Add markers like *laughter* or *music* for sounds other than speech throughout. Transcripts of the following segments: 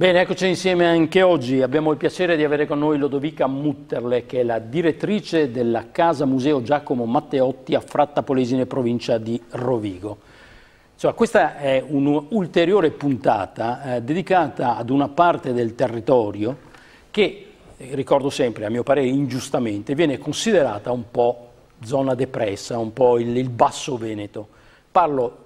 Bene, eccoci insieme anche oggi. Abbiamo il piacere di avere con noi Lodovica Mutterle, che è la direttrice della Casa Museo Giacomo Matteotti a Fratta Polesine, provincia di Rovigo. Insomma, questa è un'ulteriore puntata eh, dedicata ad una parte del territorio che, ricordo sempre, a mio parere ingiustamente, viene considerata un po' zona depressa, un po' il, il basso Veneto. Parlo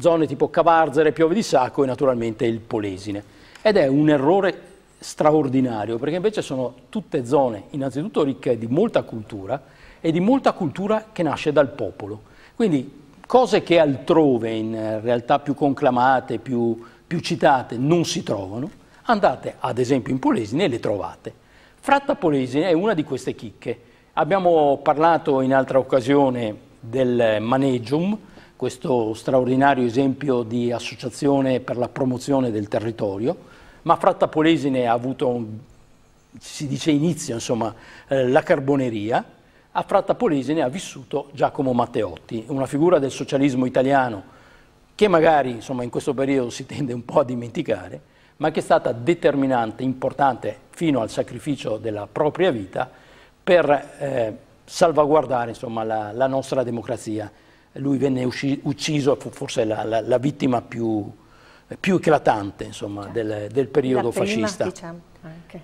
zone tipo Cavarzere, Piove di Sacco e naturalmente il Polesine. Ed è un errore straordinario, perché invece sono tutte zone innanzitutto ricche di molta cultura e di molta cultura che nasce dal popolo. Quindi cose che altrove, in realtà più conclamate, più, più citate, non si trovano, andate ad esempio in Polesine e le trovate. Fratta Polesine è una di queste chicche. Abbiamo parlato in altra occasione del Manegium, questo straordinario esempio di associazione per la promozione del territorio, ma Fratta Polesine ha avuto, un, si dice inizio, insomma, eh, la carboneria, a Fratta Polesine ha vissuto Giacomo Matteotti, una figura del socialismo italiano che magari insomma, in questo periodo si tende un po' a dimenticare, ma che è stata determinante, importante, fino al sacrificio della propria vita, per eh, salvaguardare insomma, la, la, nostra democrazia. Lui venne ucciso, forse la, la, la vittima più, più eclatante insomma, certo. del, del, periodo La prima, fascista. Diciamo, mm.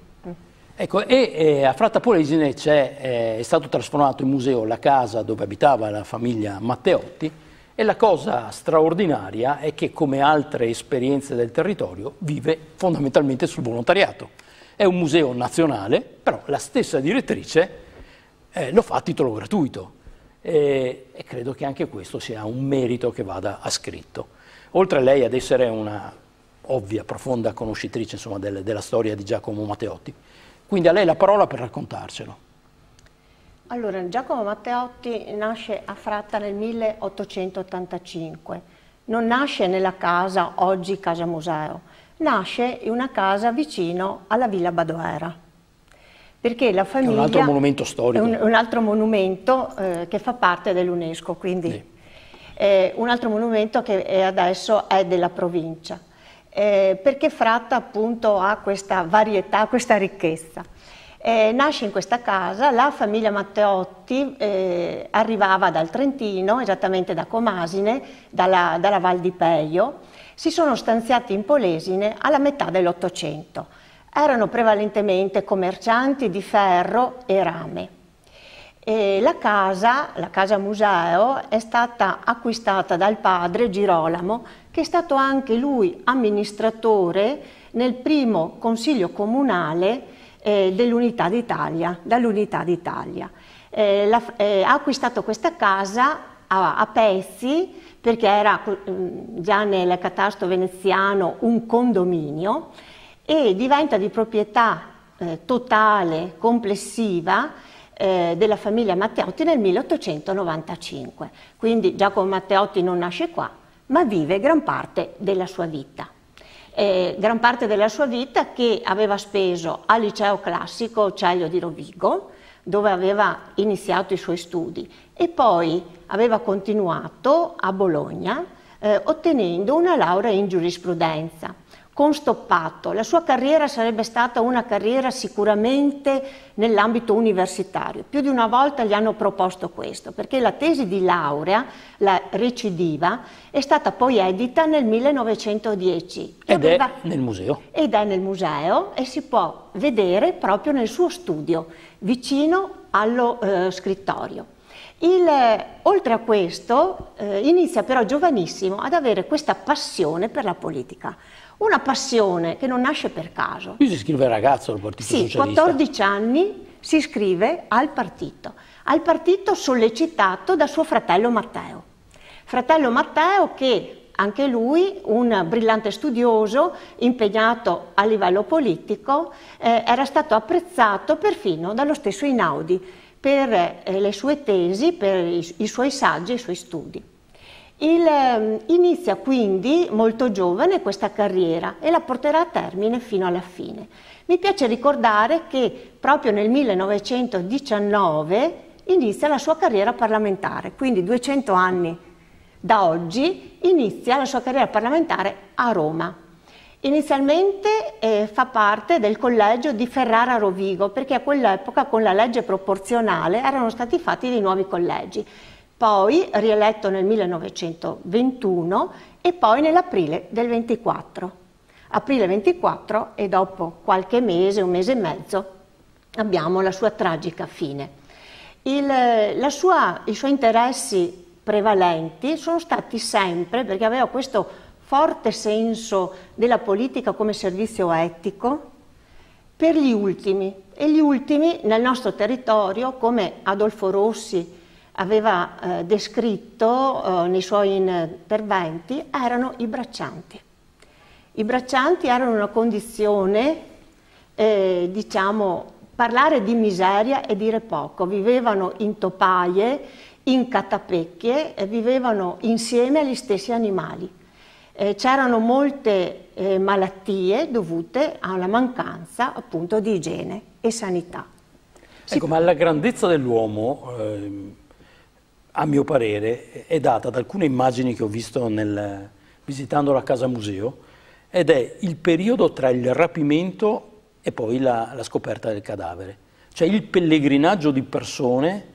Ecco, e eh, a Fratta Polesine è, eh, è stato trasformato in museo la casa dove abitava la famiglia Matteotti e la cosa straordinaria è che come altre esperienze del territorio vive fondamentalmente sul volontariato. È un museo nazionale, però la stessa direttrice eh, lo fa a titolo gratuito eh, e credo che anche questo sia un merito che vada ascritto oltre a lei ad essere una ovvia, profonda conoscitrice insomma, delle, della storia di Giacomo Matteotti, quindi a lei la parola per raccontarcelo. Allora, Giacomo Matteotti nasce a Fratta nel 1885. Non nasce nella casa, oggi Casa Museo, nasce in una casa vicino alla Villa Badoera. Perché la famiglia... È un altro monumento storico. È un, un altro monumento eh, che fa parte dell'UNESCO, quindi... Sì eh, un altro monumento che è adesso è della provincia, eh, perché Fratta appunto ha questa varietà, questa ricchezza. Eh, nasce in questa casa, la famiglia Matteotti eh, arrivava dal Trentino, esattamente da Comasine, dalla, dalla, Val di Peio, si sono stanziati in Polesine alla metà dell'Ottocento. Erano prevalentemente commercianti di ferro e rame. E la casa, la casa museo, è stata acquistata dal padre Girolamo, che è stato anche lui amministratore nel primo consiglio comunale eh, dell'Unità d'Italia, dall'Unità d'Italia. Eh, eh, ha acquistato questa casa a, a pezzi perché era mm, già nel catasto veneziano un condominio e diventa di proprietà eh, totale, complessiva, eh, della famiglia Matteotti nel 1895. Quindi Giacomo Matteotti non nasce qua, ma vive gran parte della sua vita. Eh, gran parte della sua vita che aveva speso al liceo classico Ocelio di Rovigo, dove aveva iniziato i suoi studi, e poi aveva continuato a Bologna eh, ottenendo una laurea in giurisprudenza con Stoppato. La sua carriera sarebbe stata una carriera sicuramente nell'ambito universitario. Più di una volta gli hanno proposto questo, perché la tesi di laurea, la recidiva, è stata poi edita nel 1910. Ed aveva... è nel museo. Ed è nel museo e si può vedere proprio nel suo studio, vicino allo eh, scrittorio. Il, oltre a questo, eh, inizia però giovanissimo ad avere questa passione per la politica una passione che non nasce per caso. Lui si iscrive ragazzo al Partito sì, Socialista. Sì, 14 anni si iscrive al partito, al partito sollecitato da suo fratello Matteo. Fratello Matteo che anche lui, un brillante studioso, impegnato a livello politico, eh, era stato apprezzato perfino dallo stesso Inaudi per eh, le sue tesi, per i, i suoi saggi i suoi studi. Il, ehm, inizia quindi molto giovane questa carriera e la porterà a termine fino alla fine. Mi piace ricordare che proprio nel 1919 inizia la sua carriera parlamentare, quindi 200 anni da oggi inizia la sua carriera parlamentare a Roma. Inizialmente eh, fa parte del collegio di Ferrara Rovigo perché a quell'epoca con la legge proporzionale erano stati fatti dei nuovi collegi poi rieletto nel 1921 e poi nell'aprile del 24. Aprile 24 e dopo qualche mese, un mese e mezzo, abbiamo la sua tragica fine. Il, sua, I suoi interessi prevalenti sono stati sempre, perché aveva questo forte senso della politica come servizio etico, per gli ultimi. E gli ultimi nel nostro territorio, come Adolfo Rossi aveva eh, descritto eh, nei suoi interventi erano i braccianti. I braccianti erano una condizione, eh, diciamo, parlare di miseria e dire poco, vivevano in topaie, in catapecchie, vivevano insieme agli stessi animali. Eh, c'erano molte eh, malattie dovute alla mancanza appunto di igiene e sanità. Ecco, si... ma la grandezza dell'uomo, eh, a mio parere, è data da alcune immagini che ho visto nel, visitando la casa museo ed è il periodo tra il rapimento e poi la, la scoperta del cadavere, cioè il pellegrinaggio di persone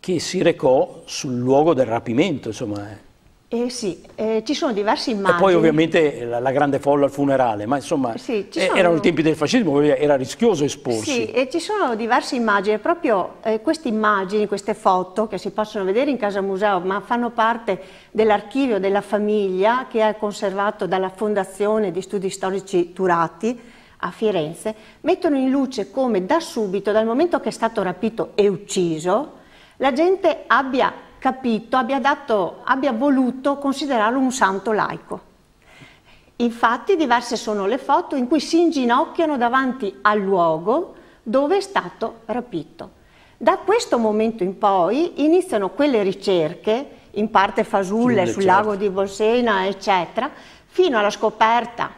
che si recò sul luogo del rapimento, insomma, eh. Eh sì, eh, ci sono diverse immagini. E poi ovviamente la, la grande folla al funerale, ma insomma sì, eh, sono... erano i tempi del fascismo, era rischioso esporsi. Sì, e ci sono diverse immagini, proprio eh, queste immagini, queste foto che si possono vedere in casa museo, ma fanno parte dell'archivio della famiglia che è conservato dalla Fondazione di Studi Storici Turati a Firenze, mettono in luce come da subito, dal momento che è stato rapito e ucciso, la gente abbia capito, abbia, dato, abbia voluto considerarlo un santo laico. Infatti diverse sono le foto in cui si inginocchiano davanti al luogo dove è stato rapito. Da questo momento in poi iniziano quelle ricerche, in parte fasulle sul certo. lago di Bolsena, eccetera, fino alla scoperta,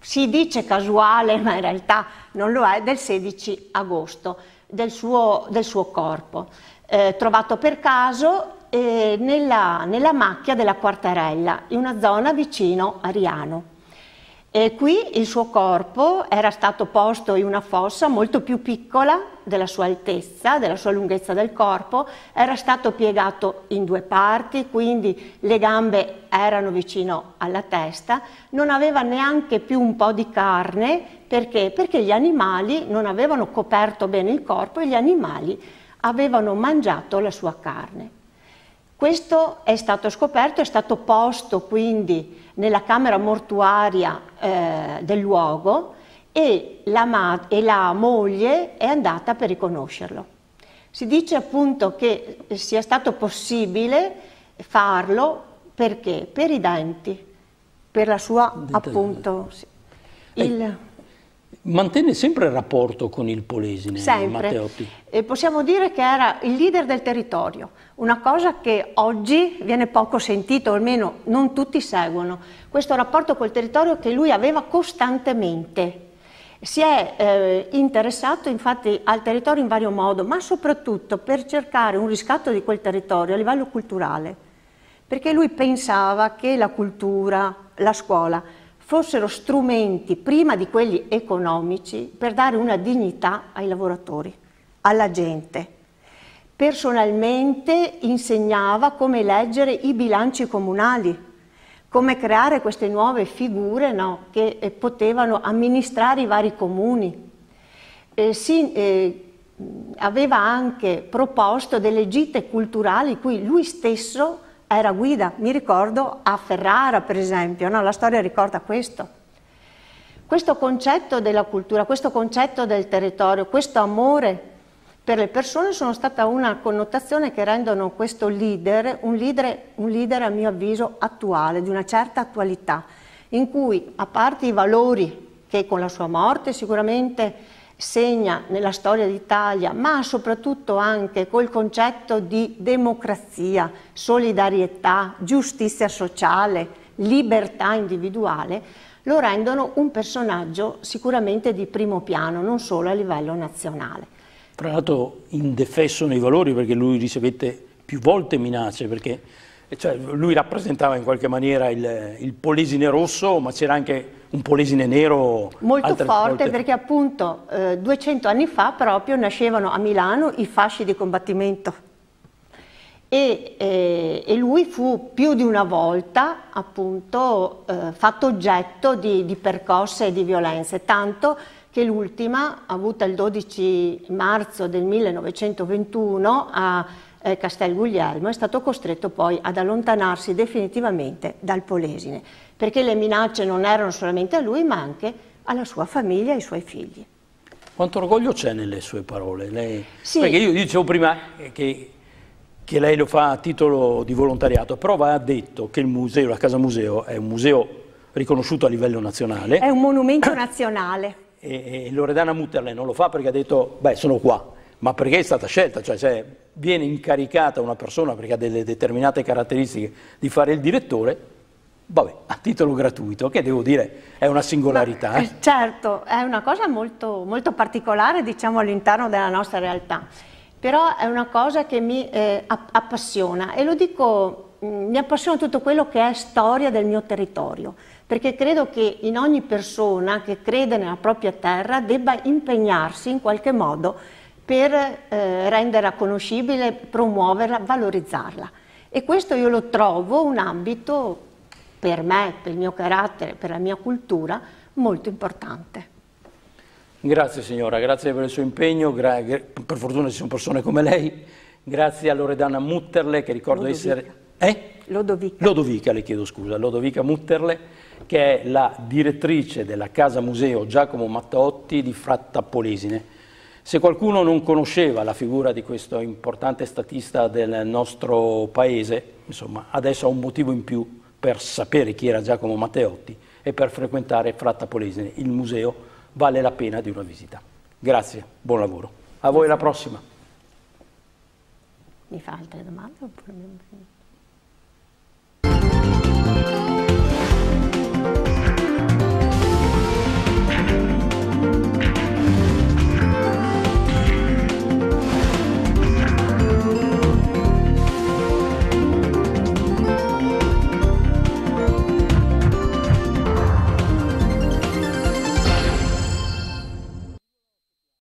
si dice casuale, ma in realtà non lo è, del 16 agosto del suo, del suo corpo. Eh, trovato per caso eh, nella, nella, macchia della Quartarella, in una zona vicino a Riano. E qui il suo corpo era stato posto in una fossa molto più piccola della sua altezza, della sua lunghezza del corpo, era stato piegato in due parti, quindi le gambe erano vicino alla testa, non aveva neanche più un po' di carne perché, perché gli animali non avevano coperto bene il corpo e gli animali avevano mangiato la sua carne. Questo è stato scoperto, è stato posto quindi nella camera mortuaria eh, del luogo e la, e la moglie è andata per riconoscerlo. Si dice appunto che sia stato possibile farlo perché? Per i denti, per la sua appunto... Sì. Ecco, Il... Mantenne sempre il rapporto con il Polesine, sempre. Matteotti? E possiamo dire che era il leader del territorio, una cosa che oggi viene poco sentita, o almeno non tutti seguono, questo rapporto col territorio che lui aveva costantemente. Si è eh, interessato infatti al territorio in vario modo, ma soprattutto per cercare un riscatto di quel territorio a livello culturale, perché lui pensava che la cultura, la scuola, fossero strumenti prima di quelli economici per dare una dignità ai lavoratori, alla gente. Personalmente insegnava come leggere i bilanci comunali, come creare queste nuove figure no, che eh, potevano amministrare i vari comuni. Eh, si, eh, aveva anche proposto delle gite culturali cui lui stesso era guida, mi ricordo a Ferrara per esempio, no? la storia ricorda questo. Questo concetto della cultura, questo concetto del territorio, questo amore per le persone sono stata una connotazione che rendono questo leader un, leader un leader a mio avviso attuale, di una certa attualità, in cui a parte i valori che con la sua morte sicuramente segna nella storia d'Italia, ma soprattutto anche col concetto di democrazia, solidarietà, giustizia sociale, libertà individuale, lo rendono un personaggio sicuramente di primo piano, non solo a livello nazionale. Tra l'altro indefesso nei valori, perché lui ricevette più volte minacce, perché cioè lui rappresentava in qualche maniera il, il polesine rosso, ma c'era anche un polesine nero. Molto forte volte. perché appunto eh, 200 anni fa proprio nascevano a Milano i fasci di combattimento e, eh, e lui fu più di una volta appunto eh, fatto oggetto di, di percosse e di violenze, tanto che l'ultima avuta il 12 marzo del 1921 a eh, Castel Guglielmo, è stato costretto poi ad allontanarsi definitivamente dal Polesine, perché le minacce non erano solamente a lui, ma anche alla sua famiglia e ai suoi figli. Quanto orgoglio c'è nelle sue parole? Lei... Sì. Perché io dicevo prima che, che, lei lo fa a titolo di volontariato, però va detto che il museo, la Casa Museo, è un museo riconosciuto a livello nazionale. È un monumento *coughs* nazionale. E, e Loredana Mutterle non lo fa perché ha detto, beh, sono qua ma perché è stata scelta, cioè se viene incaricata una persona perché ha delle determinate caratteristiche di fare il direttore, vabbè, a titolo gratuito, che devo dire è una singolarità. Ma, eh, certo, è una cosa molto, molto particolare diciamo, all'interno della nostra realtà, però è una cosa che mi eh, appassiona e lo dico, mm, mi appassiona tutto quello che è storia del mio territorio, perché credo che in ogni persona che crede nella propria terra debba impegnarsi in qualche modo per eh, renderla conoscibile, promuoverla, valorizzarla. E questo io lo trovo un ambito per me, per il mio carattere, per la mia cultura, molto importante. Grazie signora, grazie per il suo impegno, per fortuna ci sono persone come lei, grazie a Loredana Mutterle che ricordo Ludovica. essere... Eh? Lodovica. Lodovica, le chiedo scusa, Lodovica Mutterle che è la direttrice della Casa Museo Giacomo Matteotti di Fratta Polesine. Se qualcuno non conosceva la figura di questo importante statista del nostro paese, insomma, adesso ha un motivo in più per sapere chi era Giacomo Matteotti e per frequentare Fratta Polesine, il museo vale la pena di una visita. Grazie, buon lavoro. A voi la prossima. Mi fa altre domande oppure...